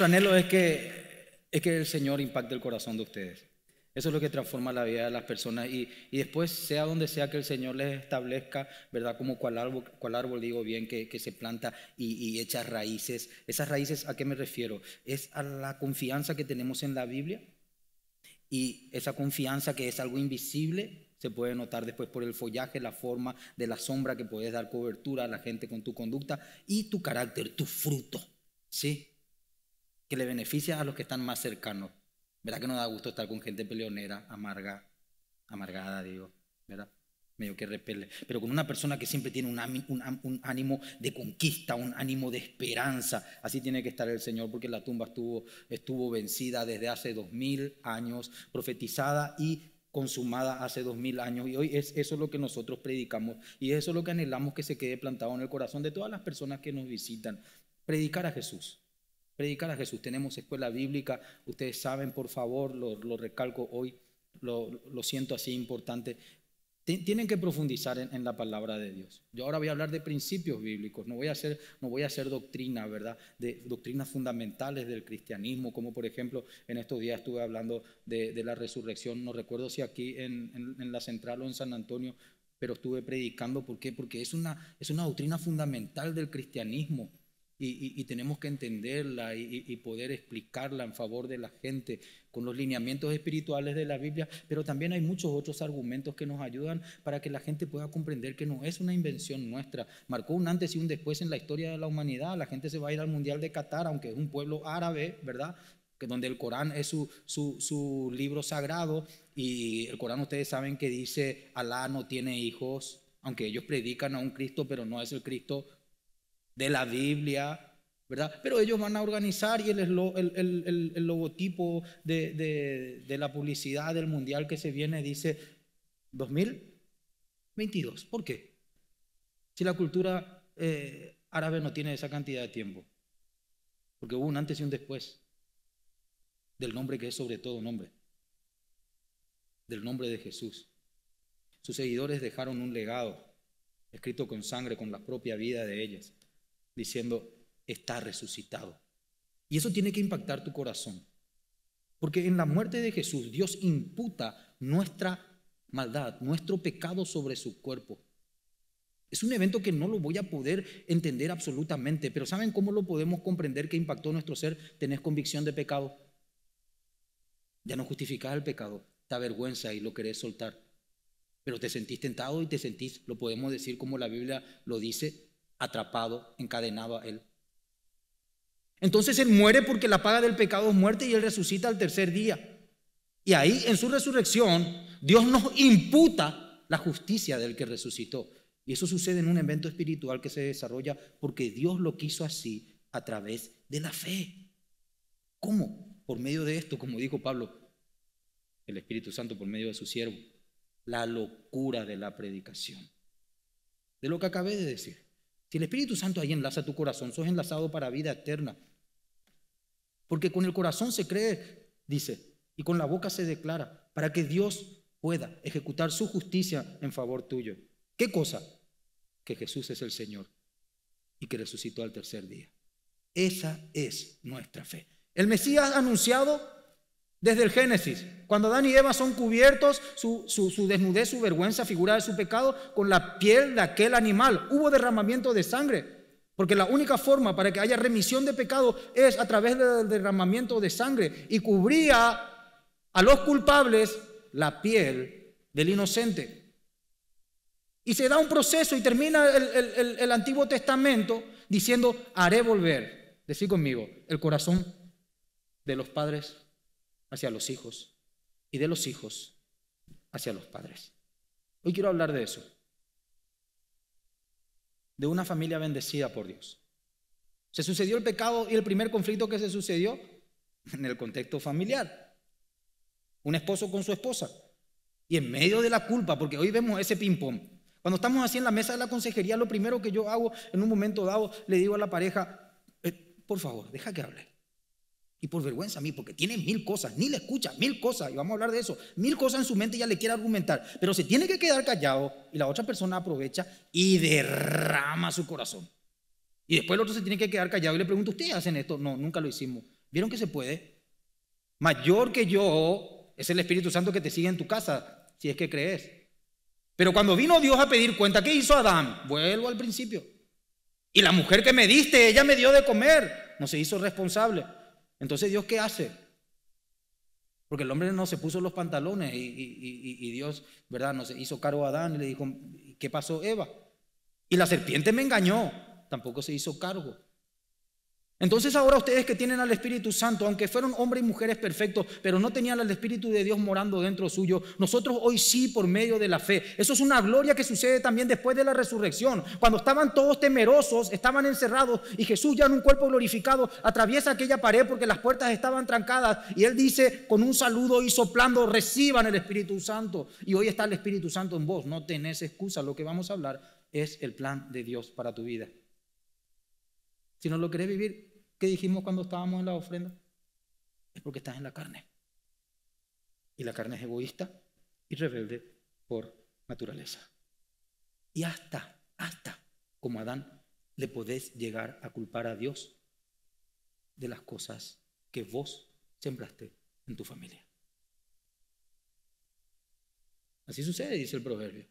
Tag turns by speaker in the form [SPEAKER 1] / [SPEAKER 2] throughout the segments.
[SPEAKER 1] nuestro anhelo es que, es que el Señor impacte el corazón de ustedes. Eso es lo que transforma la vida de las personas y, y después, sea donde sea que el Señor les establezca, ¿verdad? Como cual árbol, cual árbol digo bien, que, que se planta y, y, echa raíces. ¿Esas raíces a qué me refiero? Es a la confianza que tenemos en la Biblia y esa confianza que es algo invisible. Se puede notar después por el follaje, la forma de la sombra que puedes dar cobertura a la gente con tu conducta y tu carácter, tu fruto. ¿Sí? que le beneficia a los que están más cercanos. ¿Verdad que no da gusto estar con gente peleonera, amarga, amargada, digo, ¿verdad? Medio que repele. Pero con una persona que siempre tiene un, ánimo de conquista, un ánimo de esperanza. Así tiene que estar el Señor, porque la tumba estuvo, estuvo vencida desde hace dos mil años, profetizada y consumada hace dos mil años y hoy es eso lo que nosotros predicamos y eso es lo que anhelamos que se quede plantado en el corazón de todas las personas que nos visitan, predicar a Jesús, predicar a Jesús. Tenemos escuela bíblica, ustedes saben, por favor, lo, lo recalco hoy, lo, siento así importante. Tienen que profundizar en, la palabra de Dios. Yo ahora voy a hablar de principios bíblicos, no voy a hacer, no voy a hacer doctrina, ¿verdad? De doctrinas fundamentales del cristianismo, como por ejemplo en estos días estuve hablando de, la resurrección, no recuerdo si aquí en, en la central o en San Antonio, pero estuve predicando, ¿por qué? Porque es una, es una doctrina fundamental del cristianismo y, tenemos que entenderla y, poder explicarla en favor de la gente con los lineamientos espirituales de la Biblia, pero también hay muchos otros argumentos que nos ayudan para que la gente pueda comprender que no es una invención nuestra. Marcó un antes y un después en la historia de la humanidad. La gente se va a ir al Mundial de Qatar, aunque es un pueblo árabe, ¿verdad? Que donde el Corán es su, su libro sagrado y el Corán ustedes saben que dice, Alá no tiene hijos, aunque ellos predican a un Cristo, pero no es el Cristo de la Biblia, ¿verdad? Pero ellos van a organizar y el, el, el, el logotipo de, la publicidad del mundial que se viene dice 2022. ¿Por qué? Si la cultura eh, árabe no tiene esa cantidad de tiempo. Porque hubo un antes y un después del nombre que es sobre todo nombre, del nombre de Jesús. Sus seguidores dejaron un legado escrito con sangre, con la propia vida de ellas diciendo, está resucitado. Y eso tiene que impactar tu corazón. Porque en la muerte de Jesús Dios imputa nuestra maldad, nuestro pecado sobre su cuerpo. Es un evento que no lo voy a poder entender absolutamente, pero ¿saben cómo lo podemos comprender que impactó nuestro ser? Tenés convicción de pecado. Ya no justificás el pecado, te vergüenza y lo querés soltar. Pero te sentís tentado y te sentís, lo podemos decir como la Biblia lo dice, atrapado, encadenado a él. Entonces él muere porque la paga del pecado es muerte y él resucita al tercer día. Y ahí en su resurrección Dios nos imputa la justicia del que resucitó. Y eso sucede en un evento espiritual que se desarrolla porque Dios lo quiso así a través de la fe. ¿Cómo? Por medio de esto, como dijo Pablo, el Espíritu Santo por medio de su siervo, la locura de la predicación. De lo que acabé de decir. Si el Espíritu Santo ahí enlaza tu corazón, sos enlazado para vida eterna. Porque con el corazón se cree, dice, y con la boca se declara, para que Dios pueda ejecutar su justicia en favor tuyo. ¿Qué cosa? Que Jesús es el Señor y que resucitó al tercer día. Esa es nuestra fe. El Mesías anunciado desde el Génesis, cuando Adán y Eva son cubiertos, su, desnudez, su vergüenza, figura de su pecado, con la piel de aquel animal. Hubo derramamiento de sangre, porque la única forma para que haya remisión de pecado es a través del derramamiento de sangre. Y cubría a los culpables la piel del inocente. Y se da un proceso y termina el, el, Antiguo Testamento diciendo, haré volver, decir conmigo, el corazón de los padres hacia los hijos y de los hijos hacia los padres. Hoy quiero hablar de eso, de una familia bendecida por Dios. Se sucedió el pecado y el primer conflicto que se sucedió en el contexto familiar. Un esposo con su esposa. Y en medio de la culpa, porque hoy vemos ese ping-pong. Cuando estamos así en la mesa de la consejería, lo primero que yo hago en un momento dado, le digo a la pareja, eh, por favor, deja que hable. Y por vergüenza a mí, porque tiene mil cosas, ni le escucha, mil cosas, y vamos a hablar de eso, mil cosas en su mente ya le quiere argumentar, pero se tiene que quedar callado y la otra persona aprovecha y derrama su corazón. Y después el otro se tiene que quedar callado y le pregunta, ¿ustedes hacen esto? No, nunca lo hicimos. ¿Vieron que se puede? Mayor que yo es el Espíritu Santo que te sigue en tu casa, si es que crees. Pero cuando vino Dios a pedir cuenta, ¿qué hizo Adán? Vuelvo al principio. Y la mujer que me diste, ella me dio de comer, no se hizo responsable. Entonces, ¿Dios qué hace? Porque el hombre no se puso los pantalones y, Dios, ¿verdad? No se hizo cargo a Adán y le dijo, ¿qué pasó Eva? Y la serpiente me engañó, tampoco se hizo cargo. Entonces ahora ustedes que tienen al Espíritu Santo, aunque fueron hombres y mujeres perfectos, pero no tenían al Espíritu de Dios morando dentro suyo, nosotros hoy sí por medio de la fe. Eso es una gloria que sucede también después de la resurrección. Cuando estaban todos temerosos, estaban encerrados y Jesús ya en un cuerpo glorificado atraviesa aquella pared porque las puertas estaban trancadas y él dice con un saludo y soplando, reciban el Espíritu Santo. Y hoy está el Espíritu Santo en vos, no tenés excusa, lo que vamos a hablar es el plan de Dios para tu vida. Si no lo querés vivir, ¿Qué dijimos cuando estábamos en la ofrenda? Es porque estás en la carne. Y la carne es egoísta y rebelde por naturaleza. Y hasta, hasta, como Adán, le podés llegar a culpar a Dios de las cosas que vos sembraste en tu familia. Así sucede, dice el proverbio.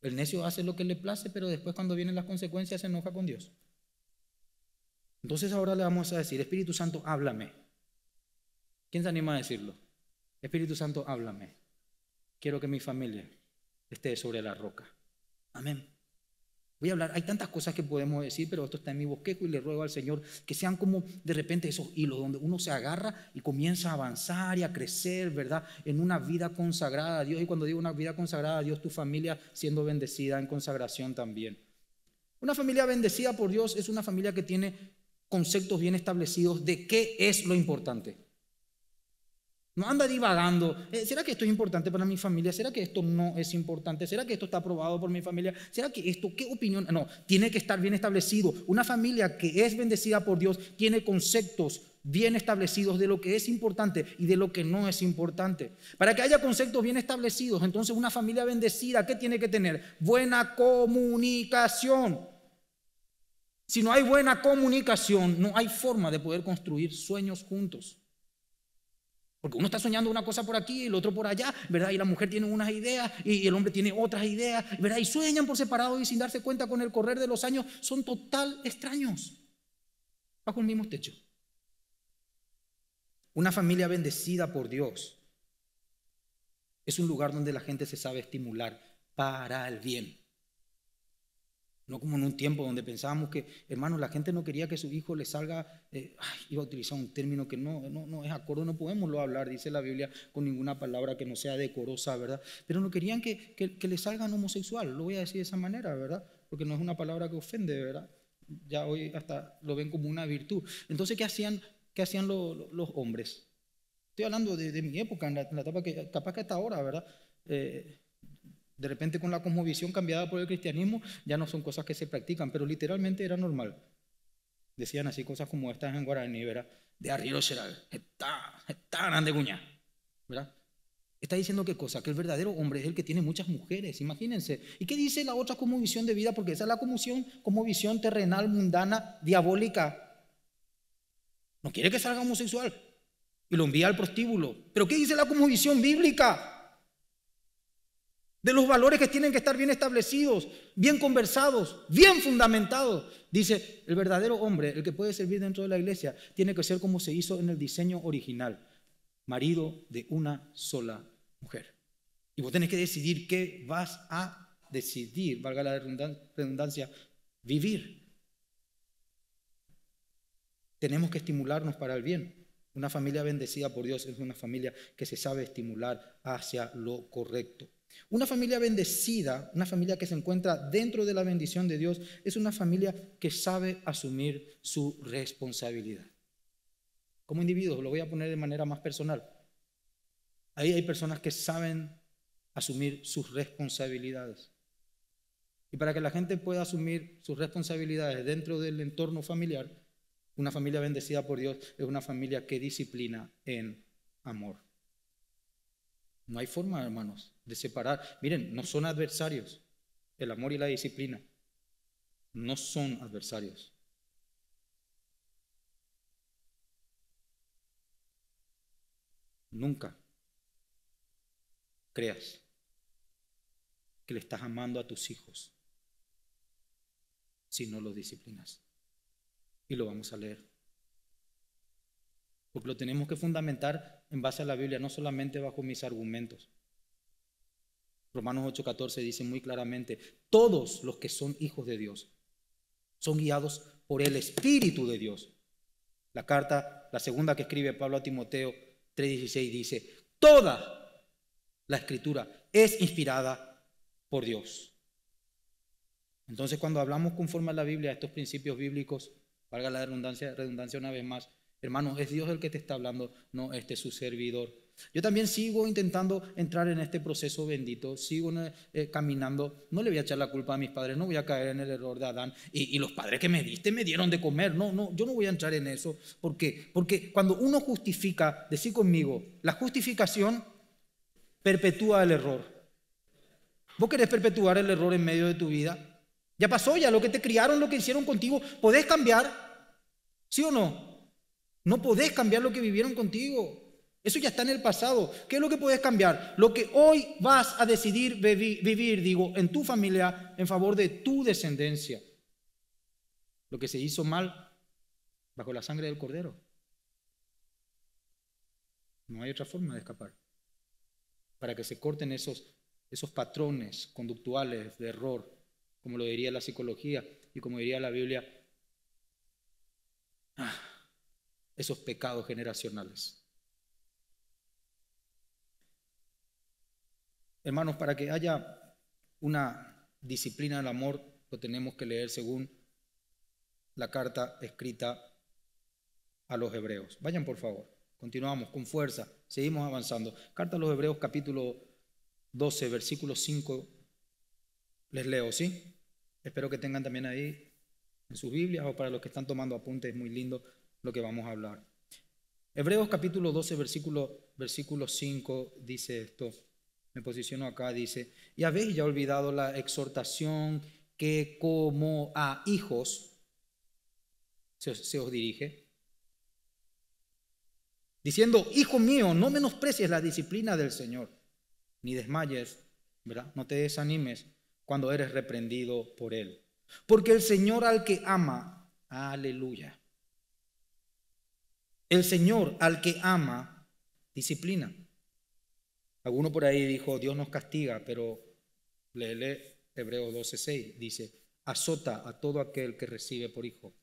[SPEAKER 1] El necio hace lo que le place, pero después cuando vienen las consecuencias se enoja con Dios. Entonces ahora le vamos a decir, Espíritu Santo, háblame. ¿Quién se anima a decirlo? Espíritu Santo, háblame. Quiero que mi familia esté sobre la roca. Amén. Voy a hablar, hay tantas cosas que podemos decir, pero esto está en mi bosquejo y le ruego al Señor que sean como de repente esos hilos donde uno se agarra y comienza a avanzar y a crecer, ¿verdad? En una vida consagrada a Dios. Y cuando digo una vida consagrada a Dios, tu familia siendo bendecida en consagración también. Una familia bendecida por Dios es una familia que tiene conceptos bien establecidos de qué es lo importante. No anda divagando. Eh, ¿Será que esto es importante para mi familia? ¿Será que esto no es importante? ¿Será que esto está aprobado por mi familia? ¿Será que esto, qué opinión? No, tiene que estar bien establecido. Una familia que es bendecida por Dios tiene conceptos bien establecidos de lo que es importante y de lo que no es importante. Para que haya conceptos bien establecidos, entonces una familia bendecida, ¿qué tiene que tener? Buena comunicación. Si no hay buena comunicación, no hay forma de poder construir sueños juntos. Porque uno está soñando una cosa por aquí y el otro por allá, ¿verdad? Y la mujer tiene unas ideas y el hombre tiene otras ideas, ¿verdad? Y sueñan por separado y sin darse cuenta con el correr de los años, son total extraños, bajo el mismo techo. Una familia bendecida por Dios es un lugar donde la gente se sabe estimular para el bien. No como en un tiempo donde pensábamos que, hermano, la gente no quería que su hijo le salga, eh, iba a utilizar un término que no, no, es acorde, no podemos hablar, dice la Biblia, con ninguna palabra que no sea decorosa, ¿verdad? Pero no querían que, le salgan homosexual, lo voy a decir de esa manera, ¿verdad? Porque no es una palabra que ofende, ¿verdad? Ya hoy hasta lo ven como una virtud. Entonces, ¿qué hacían, qué hacían los hombres? Estoy hablando de, mi época, etapa que, capaz que hasta ahora, ¿verdad? Eh, de repente con la cosmovisión cambiada por el cristianismo ya no son cosas que se practican, pero literalmente era normal. Decían así cosas como estas en guaraní, ¿verdad? De arriero será, está, está grande cuña, ¿verdad? Está diciendo qué cosa, que el verdadero hombre es el que tiene muchas mujeres, imagínense. ¿Y qué dice la otra cosmovisión de vida? Porque esa es la cosmovisión, cosmovisión terrenal, mundana, diabólica. No quiere que salga homosexual y lo envía al prostíbulo. ¿Pero qué dice la cosmovisión bíblica? de los valores que tienen que estar bien establecidos, bien conversados, bien fundamentados. Dice, el verdadero hombre, el que puede servir dentro de la iglesia, tiene que ser como se hizo en el diseño original, marido de una sola mujer. Y vos tenés que decidir qué vas a decidir, valga la redundancia, vivir. Tenemos que estimularnos para el bien. Una familia bendecida por Dios es una familia que se sabe estimular hacia lo correcto. Una familia bendecida, una familia que se encuentra dentro de la bendición de Dios, es una familia que sabe asumir su responsabilidad. Como individuos, lo voy a poner de manera más personal. Ahí hay personas que saben asumir sus responsabilidades. Y para que la gente pueda asumir sus responsabilidades dentro del entorno familiar, una familia bendecida por Dios es una familia que disciplina en amor. No hay forma, hermanos, de separar. Miren, no son adversarios. El amor y la disciplina no son adversarios. Nunca creas que le estás amando a tus hijos si no los disciplinas. Y lo vamos a leer. Porque lo tenemos que fundamentar en base a la Biblia, no solamente bajo mis argumentos. Romanos 8:14 dice muy claramente, todos los que son hijos de Dios son guiados por el Espíritu de Dios. La carta, la segunda que escribe Pablo a Timoteo 3:16 dice, toda la escritura es inspirada por Dios. Entonces cuando hablamos conforme a la Biblia, a estos principios bíblicos, valga la redundancia, redundancia una vez más, Hermano, es Dios el que te está hablando, no este su servidor. Yo también sigo intentando entrar en este proceso bendito, sigo eh, eh, caminando. No le voy a echar la culpa a mis padres, no voy a caer en el error de Adán. Y, los padres que me diste me dieron de comer. No, no, yo no voy a entrar en eso. ¿Por Porque cuando uno justifica, decir conmigo, la justificación perpetúa el error. ¿Vos querés perpetuar el error en medio de tu vida? Ya pasó, ya lo que te criaron, lo que hicieron contigo, ¿podés cambiar? ¿Sí o no? No podés cambiar lo que vivieron contigo. Eso ya está en el pasado. ¿Qué es lo que podés cambiar? Lo que hoy vas a decidir vivir, digo, en tu familia, en favor de tu descendencia. Lo que se hizo mal bajo la sangre del cordero. No hay otra forma de escapar. Para que se corten esos, esos patrones conductuales de error, como lo diría la psicología y como diría la Biblia. Ah, esos pecados generacionales. Hermanos, para que haya una disciplina del amor, lo tenemos que leer según la carta escrita a los hebreos. Vayan, por favor. Continuamos con fuerza, seguimos avanzando. Carta a los Hebreos capítulo 12, versículo 5. Les leo, ¿sí? Espero que tengan también ahí en sus Biblias o para los que están tomando apuntes, muy lindo lo que vamos a hablar. Hebreos capítulo 12, versículo, versículo 5 dice esto. Me posiciono acá, dice, y habéis ya olvidado la exhortación que como a hijos se, se os dirige, diciendo, hijo mío, no menosprecies la disciplina del Señor, ni desmayes, ¿verdad? No te desanimes cuando eres reprendido por Él. Porque el Señor al que ama, aleluya el Señor al que ama, disciplina. Alguno por ahí dijo, Dios nos castiga, pero léele Hebreos 12:6, dice, azota a todo aquel que recibe por hijo.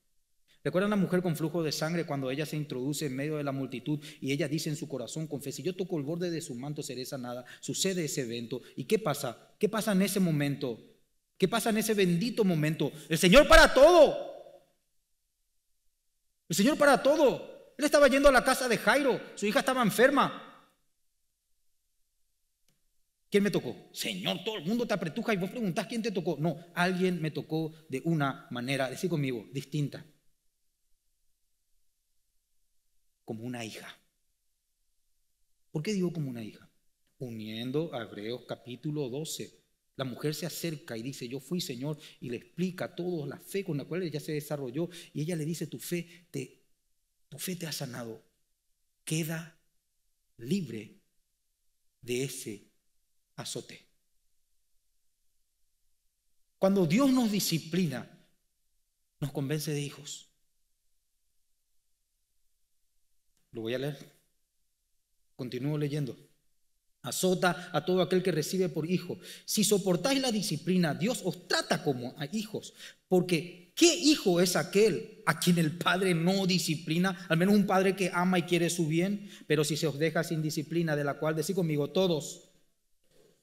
[SPEAKER 1] ¿Recuerdan una la mujer con flujo de sangre cuando ella se introduce en medio de la multitud y ella dice en su corazón, confesé, yo toco el borde de su manto, seré nada Sucede ese evento. ¿Y qué pasa? ¿Qué pasa en ese momento? ¿Qué pasa en ese bendito momento? El Señor para todo. El Señor para todo. Él estaba yendo a la casa de Jairo, su hija estaba enferma. ¿Quién me tocó? Señor, todo el mundo te apretuja y vos preguntás quién te tocó. No, alguien me tocó de una manera, decir conmigo, distinta. Como una hija. ¿Por qué digo como una hija? Uniendo a Hebreos capítulo 12. La mujer se acerca y dice, yo fui Señor, y le explica a todos la fe con la cual ella se desarrolló, y ella le dice, tu fe te tu fe te ha sanado, queda libre de ese azote. Cuando Dios nos disciplina, nos convence de hijos. Lo voy a leer. Continúo leyendo. Azota a todo aquel que recibe por hijo. Si soportáis la disciplina, Dios os trata como a hijos, porque ¿Qué hijo es aquel a quien el padre no disciplina? Al menos un padre que ama y quiere su bien, pero si se os deja sin disciplina, de la cual decís conmigo todos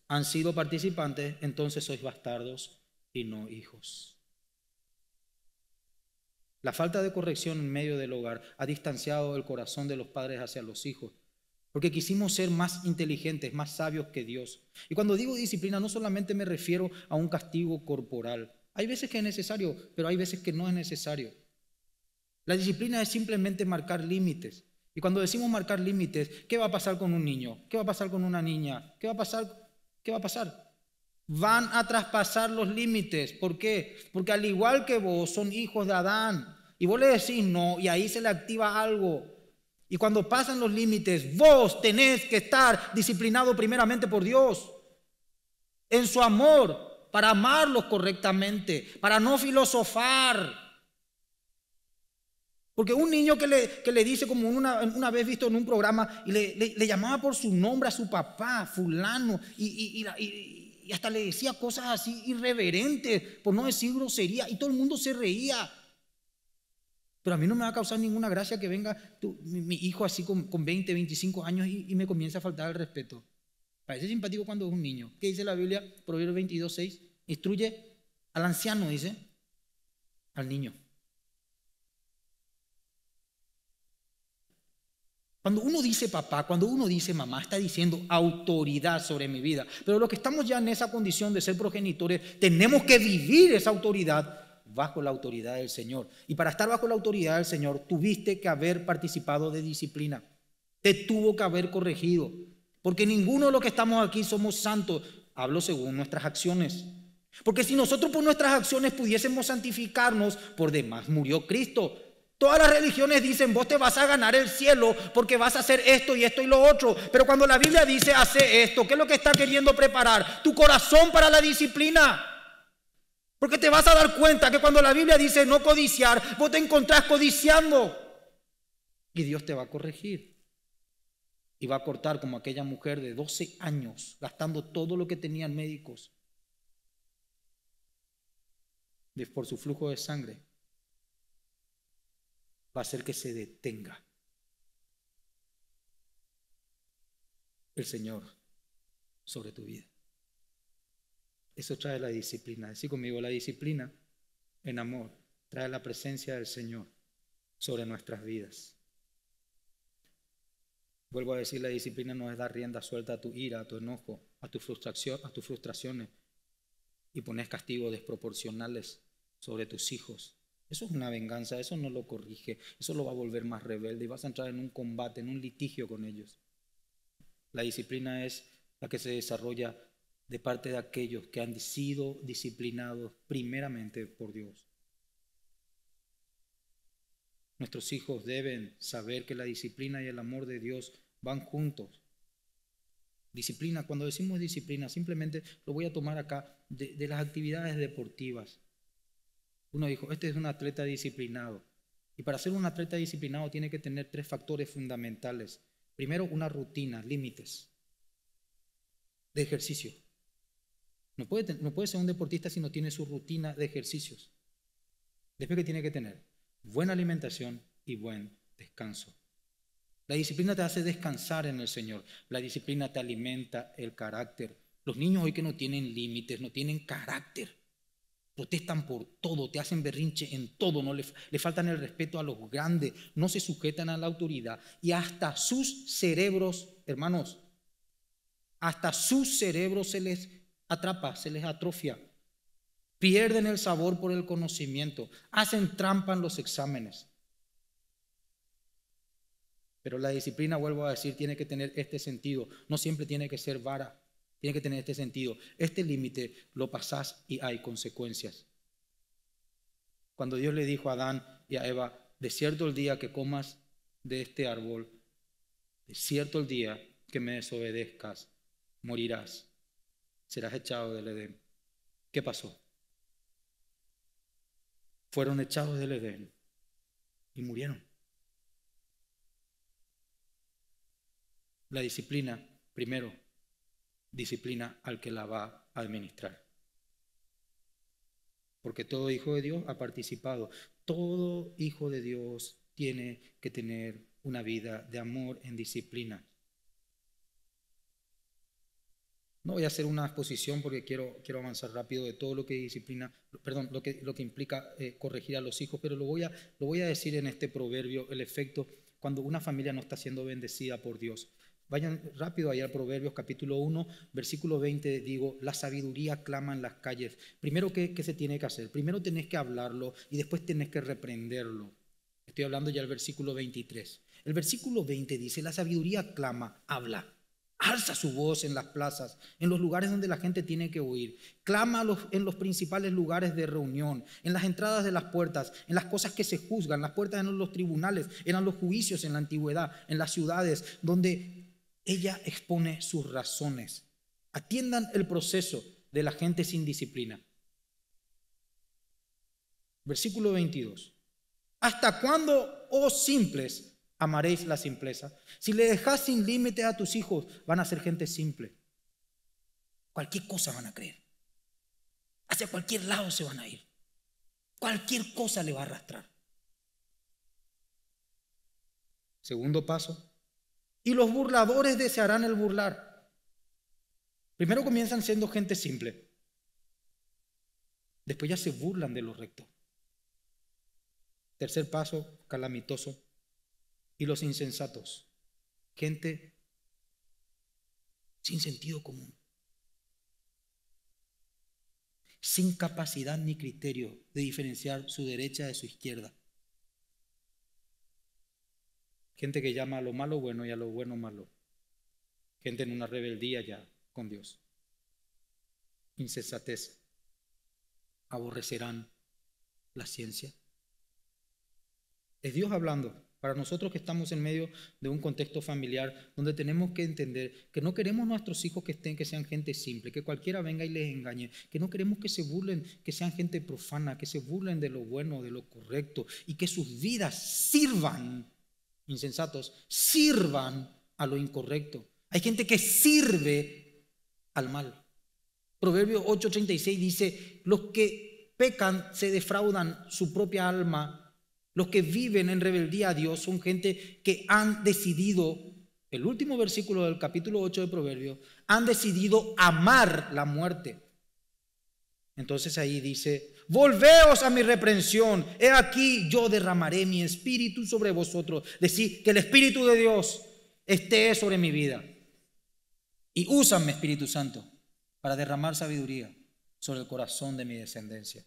[SPEAKER 1] han sido participantes, entonces sois bastardos y no hijos. La falta de corrección en medio del hogar ha distanciado el corazón de los padres hacia los hijos, porque quisimos ser más inteligentes, más sabios que Dios. Y cuando digo disciplina, no solamente me refiero a un castigo corporal, hay veces que es necesario, pero hay veces que no es necesario. La disciplina es simplemente marcar límites. Y cuando decimos marcar límites, ¿qué va a pasar con un niño? ¿Qué va a pasar con una niña? ¿Qué va a pasar? ¿Qué va a pasar? Van a traspasar los límites. ¿Por qué? Porque al igual que vos, son hijos de Adán. Y vos le decís no, y ahí se le activa algo. Y cuando pasan los límites, vos tenés que estar disciplinado primeramente por Dios, en su amor, para amarlos correctamente, para no filosofar. Porque un niño que le, dice, como una, vez visto en un programa, y le, llamaba por su nombre a su papá, fulano, y, hasta le decía cosas así irreverentes, por no decir grosería, y todo el mundo se reía. Pero a mí no me va a causar ninguna gracia que venga mi, hijo así con, 20, 25 años y, y, me comience a faltar el respeto. Parece simpático cuando es un niño. ¿Qué dice la Biblia? Proverbios 22, 6. Instruye al anciano, dice, al niño. Cuando uno dice papá, cuando uno dice mamá, está diciendo autoridad sobre mi vida. Pero los que estamos ya en esa condición de ser progenitores, tenemos que vivir esa autoridad bajo la autoridad del Señor. Y para estar bajo la autoridad del Señor, tuviste que haber participado de disciplina. Te tuvo que haber corregido. Porque ninguno de los que estamos aquí somos santos. Hablo según nuestras acciones. Porque si nosotros por nuestras acciones pudiésemos santificarnos, por demás murió Cristo. Todas las religiones dicen, vos te vas a ganar el cielo porque vas a hacer esto y esto y lo otro. Pero cuando la Biblia dice, hace esto, ¿qué es lo que está queriendo preparar? Tu corazón para la disciplina. Porque te vas a dar cuenta que cuando la Biblia dice no codiciar, vos te encontrás codiciando. Y Dios te va a corregir y va a cortar como aquella mujer de 12 años, gastando todo lo que tenían médicos por su flujo de sangre, va a hacer que se detenga. el Señor sobre tu vida. Eso trae la disciplina. Así conmigo, la disciplina en amor trae la presencia del Señor sobre nuestras vidas. Vuelvo a decir, la disciplina no es dar rienda suelta a tu ira, a tu enojo, a, tu frustración, a tus frustraciones y pones castigos desproporcionales sobre tus hijos. Eso es una venganza, eso no lo corrige, eso lo va a volver más rebelde y vas a entrar en un combate, en un litigio con ellos. La disciplina es la que se desarrolla de parte de aquellos que han sido disciplinados primeramente por Dios. Nuestros hijos deben saber que la disciplina y el amor de Dios van juntos. Disciplina, cuando decimos disciplina, simplemente lo voy a tomar acá de, las actividades deportivas. Uno dijo, este es un atleta disciplinado. Y para ser un atleta disciplinado tiene que tener tres factores fundamentales. Primero, una rutina, límites de ejercicio. No puede, no puede ser un deportista si no tiene su rutina de ejercicios. Después, ¿qué tiene que tener? buena alimentación y buen descanso. La disciplina te hace descansar en el Señor. La disciplina te alimenta el carácter. Los niños hoy que no tienen límites, no tienen carácter. Protestan por todo, te hacen berrinche en todo, no le, le faltan el respeto a los grandes, no se sujetan a la autoridad y hasta sus cerebros, hermanos, hasta sus cerebros se les atrapa, se les atrofia pierden el sabor por el conocimiento, hacen trampa en los exámenes. Pero la disciplina, vuelvo a decir, tiene que tener este sentido, no siempre tiene que ser vara, tiene que tener este sentido. Este límite lo pasas y hay consecuencias. Cuando Dios le dijo a Adán y a Eva, de cierto el día que comas de este árbol, de cierto el día que me desobedezcas, morirás, serás echado del Edén. ¿Qué pasó? fueron echados del Edén y murieron. La disciplina, primero, disciplina al que la va a administrar. Porque todo hijo de Dios ha participado. Todo hijo de Dios tiene que tener una vida de amor en disciplina. No voy a hacer una exposición porque quiero, quiero avanzar rápido de todo lo que disciplina, perdón, lo lo que implica eh, corregir a los hijos, pero lo voy, a, lo voy a decir en este proverbio, el efecto cuando una familia no está siendo bendecida por Dios. Vayan rápido allá al Proverbios capítulo 1, versículo 20, digo, la sabiduría clama en las calles. Primero, ¿qué, ¿qué, se tiene que hacer? Primero tenés que hablarlo y después tenés que reprenderlo. Estoy hablando ya del versículo 23. El versículo 20 dice, la sabiduría clama, habla. Alza su voz en las plazas, en los lugares donde la gente tiene que oír. Clama en los principales lugares de reunión, en las entradas de las puertas, en las cosas que se juzgan. Las puertas de los tribunales, eran los juicios en la antigüedad, en las ciudades, donde ella expone sus razones. Atiendan el proceso de la gente sin disciplina. Versículo 22. ¿Hasta cuándo, oh simples, amaréis la simpleza. Si le dejas sin límite a tus hijos, van a ser gente simple. Cualquier cosa van a creer. Hacia cualquier lado se van a ir. Cualquier cosa le va a arrastrar. Segundo paso. Y los burladores desearán el burlar. Primero comienzan siendo gente simple. Después ya se burlan de lo recto. Tercer paso, calamitoso y los insensatos. Gente sin sentido común, sin capacidad ni criterio de diferenciar su derecha de su izquierda. Gente que llama a lo malo bueno y a lo bueno malo. Gente en una rebeldía ya con Dios. Insensatez. Aborrecerán la ciencia. Es Dios hablando. Para nosotros que estamos en medio de un contexto familiar donde tenemos que entender que no queremos nuestros hijos que estén que sean gente simple, que cualquiera venga y les engañe, que no queremos que se burlen, que sean gente profana, que se burlen de lo bueno, de lo correcto y que sus vidas sirvan, insensatos, sirvan a lo incorrecto. Hay gente que sirve al mal. Proverbio 8:36 dice, los que pecan se defraudan su propia alma los que viven en rebeldía a Dios son gente que han decidido, el último versículo del capítulo 8 de Proverbios, han decidido amar la muerte. Entonces ahí dice, volveos a mi reprensión, he aquí yo derramaré mi espíritu sobre vosotros. Decir que el espíritu de Dios esté sobre mi vida. Y úsame, Espíritu Santo, para derramar sabiduría sobre el corazón de mi descendencia.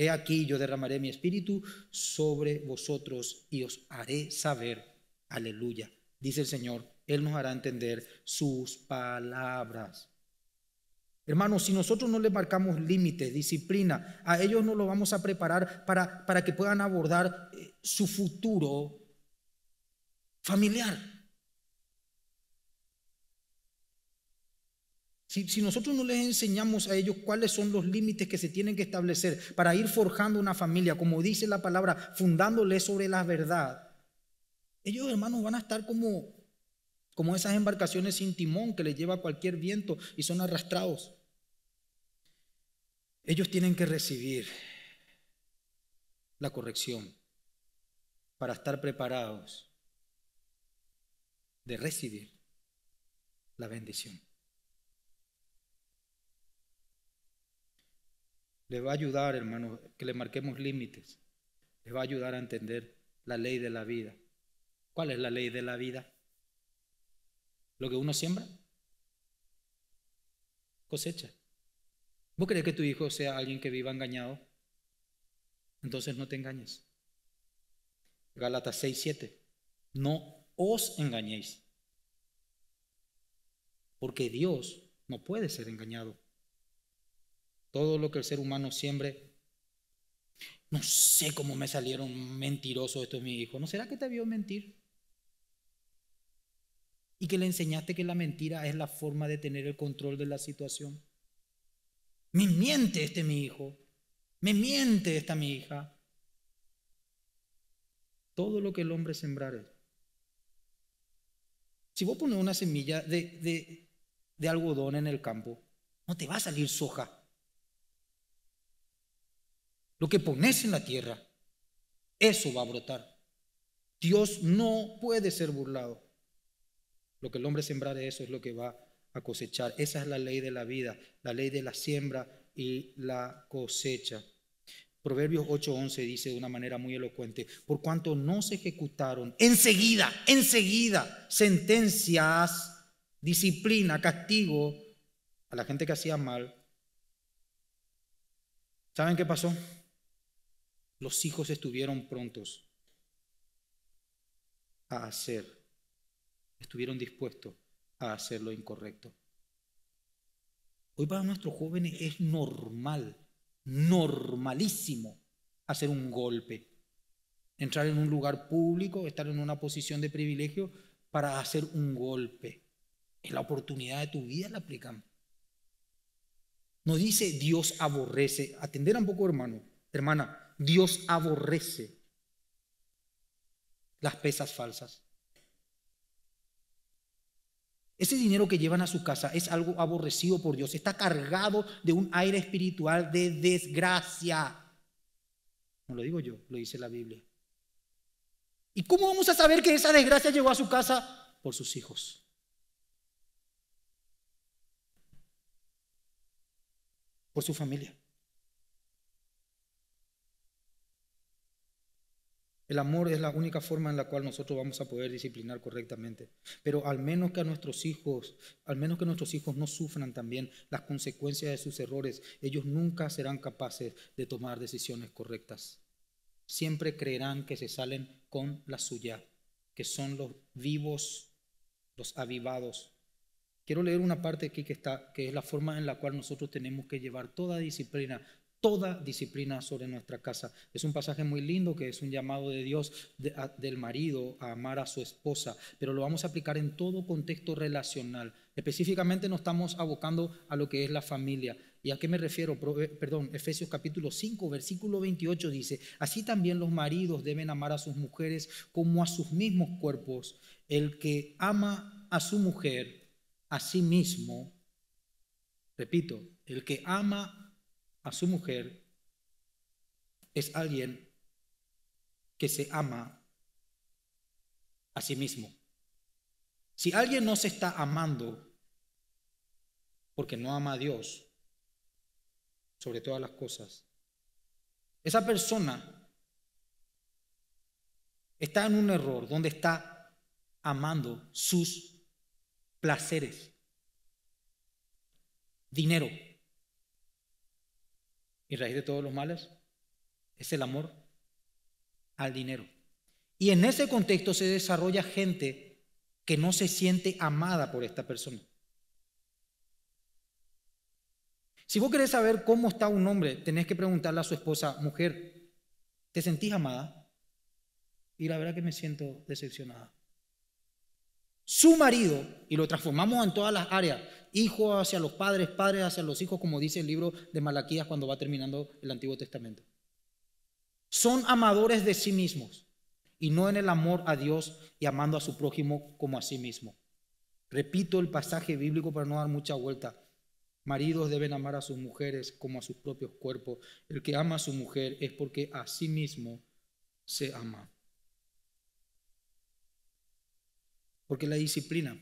[SPEAKER 1] He aquí yo derramaré mi espíritu sobre vosotros y os haré saber. Aleluya. Dice el Señor, Él nos hará entender sus palabras. Hermanos, si nosotros no les marcamos límites, disciplina, a ellos no lo vamos a preparar para, para que puedan abordar eh, su futuro familiar. Si, nosotros no les enseñamos a ellos cuáles son los límites que se tienen que establecer para ir forjando una familia, como dice la palabra, fundándole sobre la verdad, ellos hermanos van a estar como, como esas embarcaciones sin timón que les lleva cualquier viento y son arrastrados. Ellos tienen que recibir la corrección para estar preparados de recibir la bendición. Les va a ayudar, hermano, que le marquemos límites. Les va a ayudar a entender la ley de la vida. ¿Cuál es la ley de la vida? Lo que uno siembra, cosecha. ¿Vos crees que tu hijo sea alguien que viva engañado? Entonces no te engañes. Galatas 6, 7. No os engañéis. Porque Dios no puede ser engañado. Todo lo que el ser humano siembre. No sé cómo me salieron mentirosos estos mis hijos. ¿No será que te vio mentir? Y que le enseñaste que la mentira es la forma de tener el control de la situación. Me miente este mi hijo. Me miente esta mi hija. Todo lo que el hombre sembrare. Si vos pones una semilla de, de algodón en el campo, no te va a salir soja. Lo que pones en la tierra, eso va a brotar. Dios no puede ser burlado. Lo que el hombre sembrare, eso es lo que va a cosechar. Esa es la ley de la vida, la ley de la siembra y la cosecha. Proverbios 8:11 dice de una manera muy elocuente, por cuanto no se ejecutaron enseguida, enseguida, sentencias, disciplina, castigo a la gente que hacía mal. ¿Saben qué pasó? los hijos estuvieron prontos a hacer, estuvieron dispuestos a hacer lo incorrecto. Hoy para nuestros jóvenes es normal, normalísimo, hacer un golpe, entrar en un lugar público, estar en una posición de privilegio para hacer un golpe. Es la oportunidad de tu vida, la aplicamos. No dice Dios aborrece. Atender un poco, hermano, hermana. Dios aborrece las pesas falsas. Ese dinero que llevan a su casa es algo aborrecido por Dios. Está cargado de un aire espiritual de desgracia. No lo digo yo, lo dice la Biblia. ¿Y cómo vamos a saber que esa desgracia llegó a su casa? Por sus hijos. Por su familia. El amor es la única forma en la cual nosotros vamos a poder disciplinar correctamente. Pero al menos que a nuestros hijos, al menos que nuestros hijos no sufran también las consecuencias de sus errores, ellos nunca serán capaces de tomar decisiones correctas. Siempre creerán que se salen con la suya, que son los vivos, los avivados. Quiero leer una parte aquí que está, que es la forma en la cual nosotros tenemos que llevar toda disciplina toda disciplina sobre nuestra casa. Es un pasaje muy lindo que es un llamado de Dios del marido a amar a su esposa, pero lo vamos a aplicar en todo contexto relacional. Específicamente nos estamos abocando a lo que es la familia. ¿Y a qué me refiero? Eh, perdón, Efesios capítulo 5, versículo 28 dice, así también los maridos deben amar a sus mujeres como a sus mismos cuerpos. El que ama a su mujer, a sí mismo, repito, el que ama a su mujer es alguien que se ama a sí mismo. Si alguien no se está amando porque no ama a Dios sobre todas las cosas, esa persona está en un error donde está amando sus placeres, dinero y raíz de todos los males, es el amor al dinero. Y en ese contexto se desarrolla gente que no se siente amada por esta persona. Si vos querés saber cómo está un hombre, tenés que preguntarle a su esposa, mujer, ¿te sentís amada? Y la verdad que me siento decepcionada su marido, y lo transformamos en todas las áreas, hijo hacia los padres, padres hacia los hijos, como dice el libro de Malaquías cuando va terminando el Antiguo Testamento. Son amadores de sí mismos y no en el amor a Dios y amando a su prójimo como a sí mismo. Repito el pasaje bíblico para no dar mucha vuelta. Maridos deben amar a sus mujeres como a sus propios cuerpos. El que ama a su mujer es porque a sí mismo se ama. Porque la disciplina,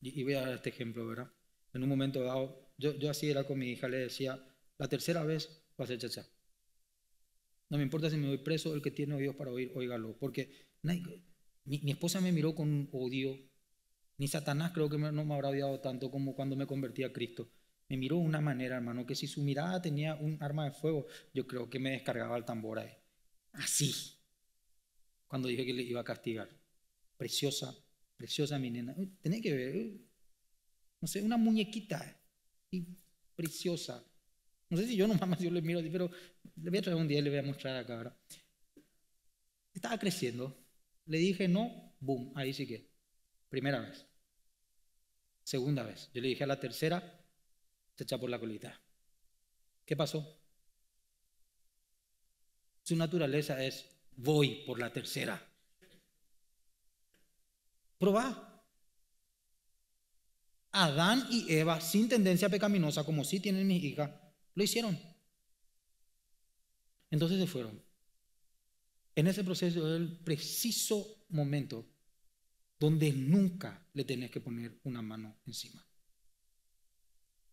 [SPEAKER 1] y, voy a dar este ejemplo, ¿verdad? En un momento dado, yo, así era con mi hija, le decía, la tercera vez va a ser chacha. No me importa si me voy preso, el que tiene oídos para oír, oígalo. Porque mi, esposa me miró con odio, ni Satanás creo que no me habrá odiado tanto como cuando me convertí a Cristo. Me miró de una manera, hermano, que si su mirada tenía un arma de fuego, yo creo que me descargaba el tambor ahí. Así. Cuando dije que le iba a castigar. Preciosa, preciosa mi nena. Eh, tenés que ver, eh, no sé, una muñequita. Eh, y preciosa. No sé si yo nomás yo le miro, pero le voy a traer un día y le voy a mostrar acá Estaba creciendo. Le dije no, boom, ahí sí que. Primera vez. Segunda vez. Yo le dije a la tercera, se echa por la colita. ¿Qué pasó? Su naturaleza es voy por la tercera. Probá. Adán y Eva, sin tendencia pecaminosa, como sí tienen mis hijas, lo hicieron. Entonces se fueron. En ese proceso del preciso momento donde nunca le tenés que poner una mano encima.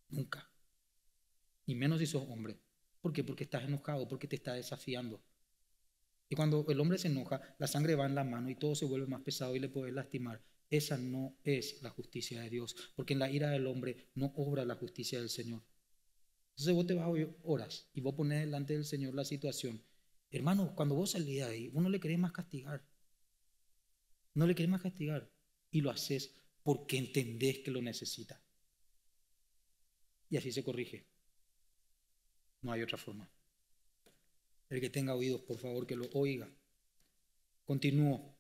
[SPEAKER 1] Nunca. Y menos si sos hombre. ¿Por qué? Porque estás enojado, porque te está desafiando. Y cuando el hombre se enoja, la sangre va en la mano y todo se vuelve más pesado y le puede lastimar. Esa no es la justicia de Dios, porque en la ira del hombre no obra la justicia del Señor. Entonces vos te vas horas y vos pones delante del Señor la situación. Hermano, cuando vos salís de ahí, vos no le querés más castigar. No le querés más castigar. Y lo haces porque entendés que lo necesita. Y así se corrige. No hay otra forma. El que tenga oídos, por favor, que lo oiga. Continúo.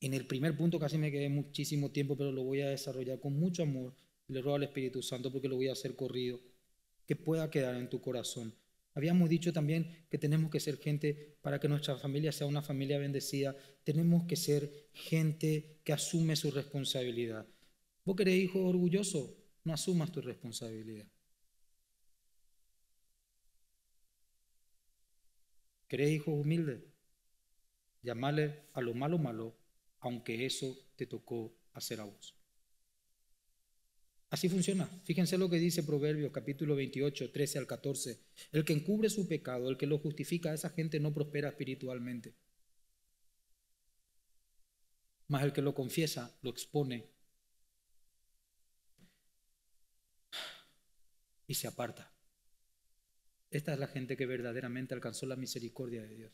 [SPEAKER 1] En el primer punto casi me quedé muchísimo tiempo, pero lo voy a desarrollar con mucho amor. Le ruego al Espíritu Santo porque lo voy a hacer corrido. Que pueda quedar en tu corazón. Habíamos dicho también que tenemos que ser gente, para que nuestra familia sea una familia bendecida, tenemos que ser gente que asume su responsabilidad. ¿Vos querés hijo orgulloso? No asumas tu responsabilidad. ¿Querés hijos humildes? Llamale a lo malo malo, aunque eso te tocó hacer a vos. Así funciona. Fíjense lo que dice Proverbios capítulo 28, 13 al 14. El que encubre su pecado, el que lo justifica, esa gente no prospera espiritualmente. Mas el que lo confiesa, lo expone y se aparta. Esta es la gente que verdaderamente alcanzó la misericordia de Dios.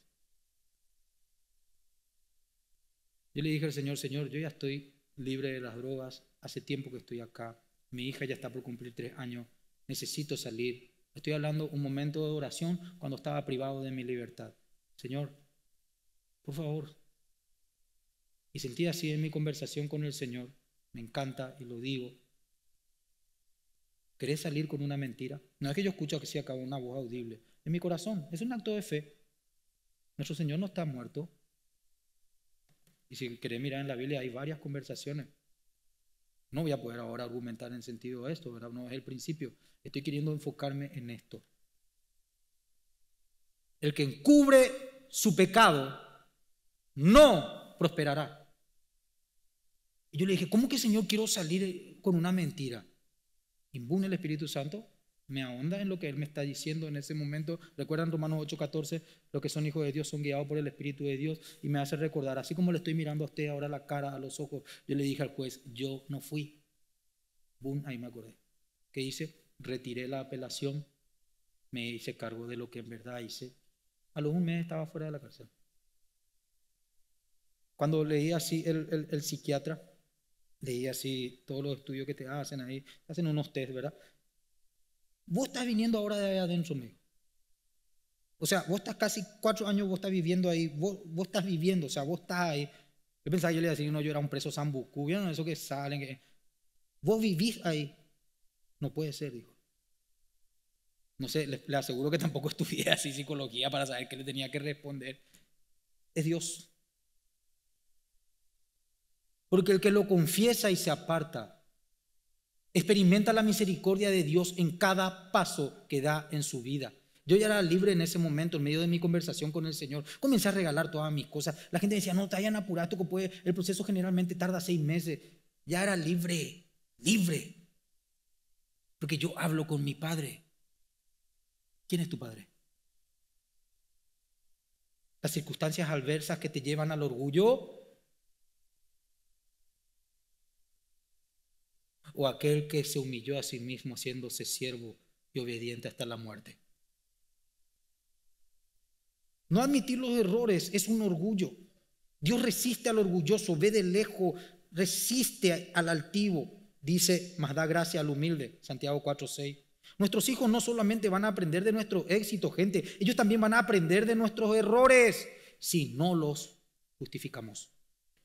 [SPEAKER 1] Yo le dije al Señor, Señor, yo ya estoy libre de las drogas, hace tiempo que estoy acá, mi hija ya está por cumplir tres años, necesito salir. Estoy hablando un momento de oración cuando estaba privado de mi libertad. Señor, por favor. Y sentí así en mi conversación con el Señor, me encanta y lo digo, ¿Querés salir con una mentira? No es que yo escucho que se acabó una voz audible. En mi corazón, es un acto de fe. Nuestro Señor no está muerto. Y si querés mirar en la Biblia, hay varias conversaciones. No voy a poder ahora argumentar en sentido de esto, ¿verdad? No es el principio. Estoy queriendo enfocarme en esto. El que encubre su pecado no prosperará. Y yo le dije, ¿cómo que Señor quiero salir con una mentira? Imbune el Espíritu Santo, me ahonda en lo que Él me está diciendo en ese momento. Recuerdan Romanos 8:14, los que son hijos de Dios son guiados por el Espíritu de Dios y me hace recordar, así como le estoy mirando a usted ahora la cara, a los ojos, yo le dije al juez, yo no fui. Boom, ahí me acordé. ¿Qué hice? Retiré la apelación, me hice cargo de lo que en verdad hice. A los un mes estaba fuera de la cárcel. Cuando leí así el psiquiatra, leí así todos los estudios que te hacen ahí, hacen unos test, ¿verdad? Vos estás viniendo ahora de allá adentro, mío O sea, vos estás casi cuatro años, vos estás viviendo ahí, vos, estás viviendo, o sea, vos estás ahí. Yo pensaba, yo le iba no, yo era un preso sambucú, no eso que salen? Que... Vos vivís ahí. No puede ser, dijo. No sé, le, aseguro que tampoco estudié así psicología para saber qué le tenía que responder. Es Dios. Porque el que lo confiesa y se aparta experimenta la misericordia de Dios en cada paso que da en su vida. Yo ya era libre en ese momento, en medio de mi conversación con el Señor. Comencé a regalar todas mis cosas. La gente decía, no, te hayan apurado, puede. El proceso generalmente tarda seis meses. Ya era libre, libre. Porque yo hablo con mi padre. ¿Quién es tu padre? Las circunstancias adversas que te llevan al orgullo o aquel que se humilló a sí mismo haciéndose siervo y obediente hasta la muerte. No admitir los errores es un orgullo. Dios resiste al orgulloso, ve de lejos, resiste al altivo. Dice, más da gracia al humilde, Santiago 4.6. Nuestros hijos no solamente van a aprender de nuestro éxito, gente, ellos también van a aprender de nuestros errores si no los justificamos,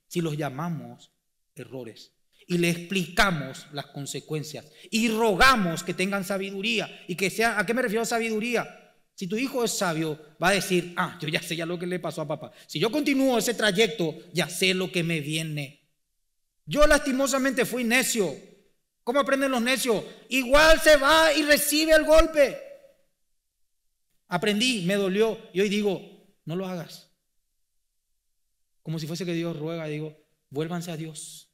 [SPEAKER 1] si los llamamos errores y le explicamos las consecuencias y rogamos que tengan sabiduría y que sea, ¿a qué me refiero sabiduría? Si tu hijo es sabio, va a decir, ah, yo ya sé ya lo que le pasó a papá. Si yo continúo ese trayecto, ya sé lo que me viene. Yo lastimosamente fui necio. ¿Cómo aprenden los necios? Igual se va y recibe el golpe. Aprendí, me dolió y hoy digo, no lo hagas. Como si fuese que Dios ruega, digo, vuélvanse a Dios.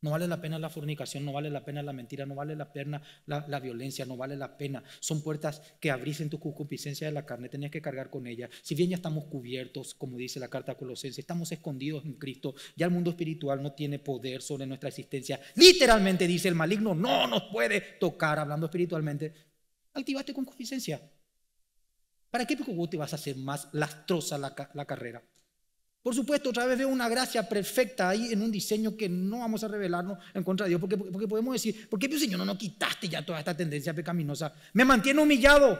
[SPEAKER 1] No vale la pena la fornicación, no vale la pena la mentira, no vale la pena la, violencia, no vale la pena. Son puertas que abrís en tu concupiscencia de la carne, tenías que cargar con ella. Si bien ya estamos cubiertos, como dice la carta a Colosenses, estamos escondidos en Cristo, ya el mundo espiritual no tiene poder sobre nuestra existencia. Literalmente dice el maligno, no nos puede tocar, hablando espiritualmente. Activaste concupiscencia. ¿Para qué te vas a hacer más lastrosa la carrera? Por supuesto, otra vez veo una gracia perfecta ahí en un diseño que no vamos a revelarnos en contra de Dios, porque, porque podemos decir, ¿por qué, Dios, pues, Señor, no, no quitaste ya toda esta tendencia pecaminosa? Me mantiene humillado,